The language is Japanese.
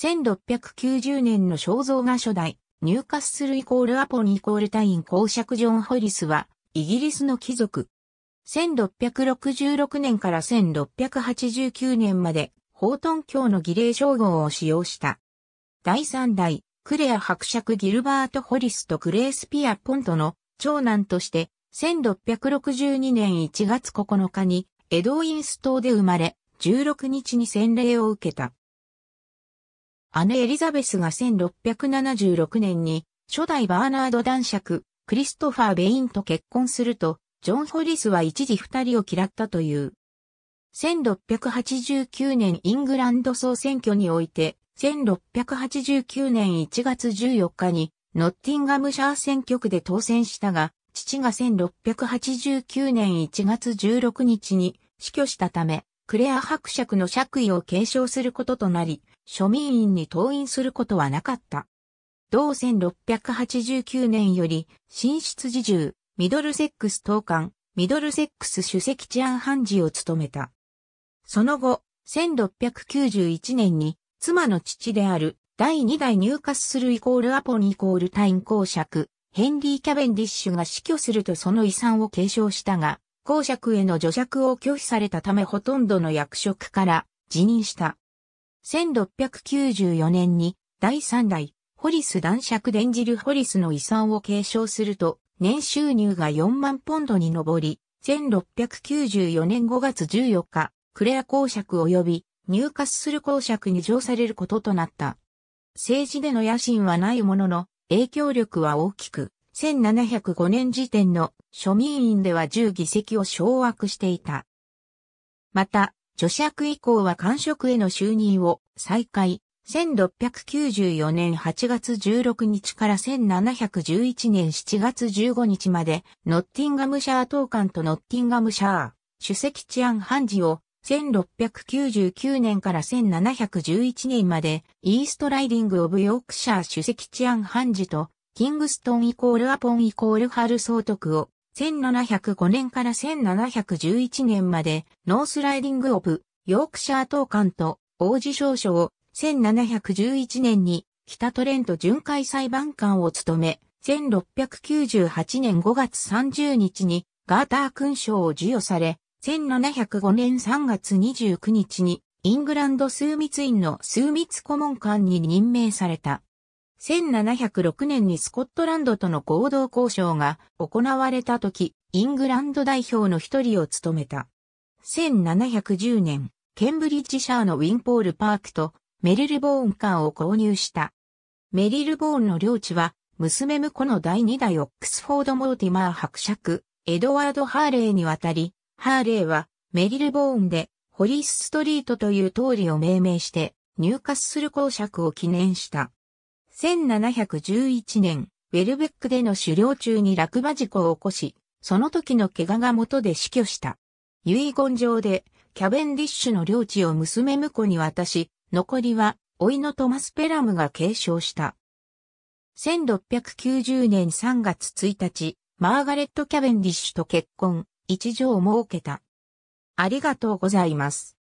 1690年の肖像画初代、ニューカッスルイコールアポニイコールタイン公爵ジョン・ホリスは、イギリスの貴族。1666年から1689年まで、ホートン教の儀礼称号を使用した。第3代、クレア伯爵ギルバート・ホリスとクレース・ピア・ポントの長男として、1662年1月9日にエドウィンス島で生まれ、16日に洗礼を受けた。姉エリザベスが1676年に初代バーナード男爵、クリストファー・ベインと結婚すると、ジョン・ホリスは一時二人を嫌ったという。1689年イングランド総選挙において、1689年1月14日にノッティンガムシャー選挙区で当選したが、父が1689年1月16日に死去したため、クレア伯爵の爵位を継承することとなり、庶民院に登院することはなかった。同1689年より、新出自重、ミドルセックス当監、ミドルセックス主席治安判事を務めた。その後、1691年に、妻の父である、第2代入荷するイコールアポンイコールタイン公爵、ヘンリー・キャベンディッシュが死去するとその遺産を継承したが、公爵への助弱を拒否されたためほとんどの役職から辞任した。1694年に第3代ホリス男爵伝じるホリスの遺産を継承すると、年収入が4万ポンドに上り、1694年5月14日、クレア公爵及び入滑する公爵に上されることとなった。政治での野心はないものの、影響力は大きく、1705年時点の庶民院では10議席を掌握していた。また、著尺以降は官職への就任を再開、1694年8月16日から1711年7月15日まで、ノッティンガムシャー当館とノッティンガムシャー、主席治安判事を、1699年から1711年まで、イーストライディング・オブ・ヨークシャー主席治安判事と、キングストンイコールアポンイコールハル総督を1705年から1711年まで、ノースライディング・オブ・ヨークシャー等館と王子少書を1711年に北トレント巡回裁判官を務め、1698年5月30日にガーター勲章を授与され、1705年3月29日にイングランド枢密院の枢密顧問官に任命された。1706年にスコットランドとの合同交渉が行われた時、イングランド代表の一人を務めた。1710年、ケンブリッジシャーのウィンポールパークとメリルボーン間を購入した。メリルボーンの領地は、娘婿の第二代オックスフォード・モーティマー伯爵、エドワード・ハーレーに渡り、ハーレーはメリルボーンでホリス・ストリートという通りを命名して入荷する公爵を記念した。1711年、ウェルベックでの狩猟中に落馬事故を起こし、その時の怪我が元で死去した。遺言状で、キャベンディッシュの領地を娘婿に渡し、残りは、甥のトマス・ペラムが継承した。1690年3月1日、マーガレット・キャベンディッシュと結婚、一条を設けた。ありがとうございます。